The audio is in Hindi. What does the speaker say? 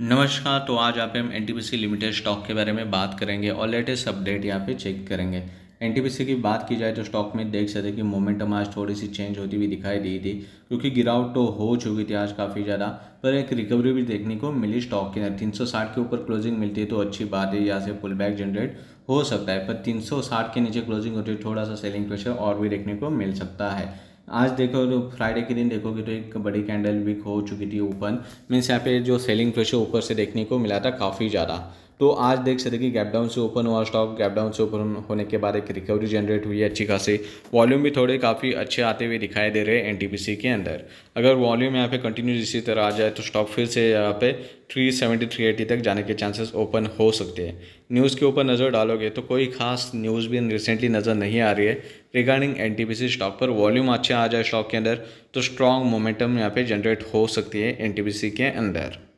नमस्कार तो आज आप हम एन लिमिटेड स्टॉक के बारे में बात करेंगे और लेटेस्ट अपडेट यहाँ पे चेक करेंगे एन की बात की जाए तो स्टॉक में देख सकते कि मोमेंटम आज थोड़ी सी चेंज होती हुई दिखाई दी थी क्योंकि गिरावट तो हो चुकी थी आज काफ़ी ज़्यादा पर एक रिकवरी भी देखने को मिली स्टॉक के अंदर 360 के ऊपर क्लोजिंग मिलती है तो अच्छी बात है यहाँ से पुल बैक जनरेट हो सकता है पर 360 के नीचे क्लोजिंग होती है थोड़ा सा सेलिंग प्रेशर और भी देखने को मिल सकता है आज देखो तो फ्राइडे के दिन देखोगे तो एक बड़ी कैंडल विक हो चुकी थी ओपन मीन्स यहाँ पे जो सेलिंग प्रेशर ऊपर से देखने को मिला था काफ़ी ज़्यादा तो आज देख सकते कि गैप डाउन से ओपन हुआ स्टॉक गैप डाउन से ओपन होने के बाद एक रिकवरी जनरेट हुई है अच्छी खासी वॉल्यूम भी थोड़े काफ़ी अच्छे आते हुए दिखाई दे रहे हैं एन के अंदर अगर वॉल्यूम यहाँ पे कंटिन्यू इसी तरह आ जाए तो स्टॉक फिर से यहाँ पे 370 380 तक जाने के चांसेस ओपन हो सकते हैं न्यूज़ के ऊपर नज़र डालोगे तो कोई खास न्यूज़ भी रिसेंटली नज़र नहीं आ रही है रिगार्डिंग एन स्टॉक पर वॉल्यूम अच्छे आ जाए स्टॉक के अंदर तो स्ट्रॉन्ग मोमेंटम यहाँ पर जनरेट हो सकती है एन के अंदर